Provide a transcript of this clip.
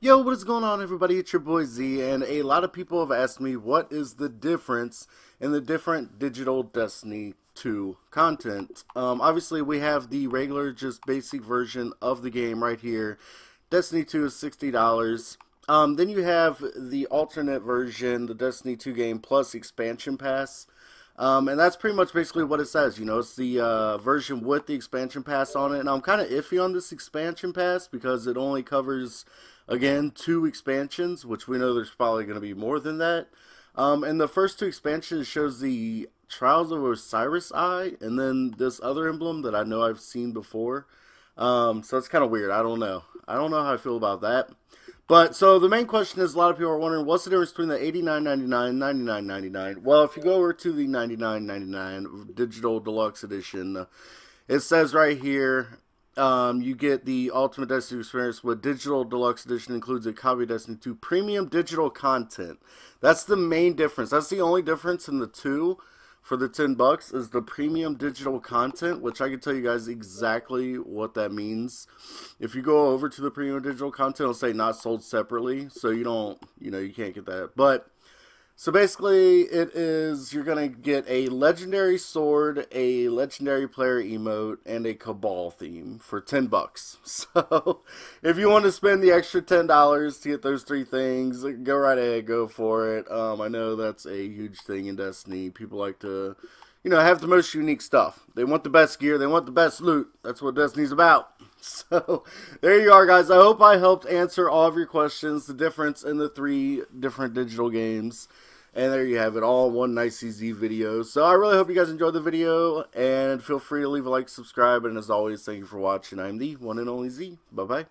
Yo, what is going on everybody? It's your boy Z and a lot of people have asked me what is the difference in the different digital Destiny 2 content. Um, obviously we have the regular just basic version of the game right here. Destiny 2 is $60. Um, then you have the alternate version, the Destiny 2 game plus expansion pass. Um, and that's pretty much basically what it says. You know, it's the uh, version with the expansion pass on it. And I'm kind of iffy on this expansion pass because it only covers, again, two expansions, which we know there's probably going to be more than that. Um, and the first two expansions shows the Trials of Osiris Eye and then this other emblem that I know I've seen before. Um, so it's kind of weird. I don't know. I don't know how I feel about that. But so the main question is a lot of people are wondering what's the difference between the 89.99 and 99.99? Well, if you go over to the 99.99 digital deluxe edition, it says right here um, you get the ultimate Destiny experience with digital deluxe edition includes a copy of Destiny 2 premium digital content. That's the main difference. That's the only difference in the two for the 10 bucks is the premium digital content, which I can tell you guys exactly what that means. If you go over to the premium digital content, it'll say not sold separately, so you don't, you know, you can't get that. But so basically, it is you're going to get a legendary sword, a legendary player emote, and a cabal theme for 10 bucks. So if you want to spend the extra $10 to get those three things, go right ahead, go for it. Um, I know that's a huge thing in Destiny. People like to, you know, have the most unique stuff. They want the best gear, they want the best loot. That's what Destiny's about. so there you are, guys. I hope I helped answer all of your questions, the difference in the three different digital games. And there you have it, all one nice, easy video. So I really hope you guys enjoyed the video, and feel free to leave a like, subscribe, and as always, thank you for watching. I'm the one and only Z. Bye-bye.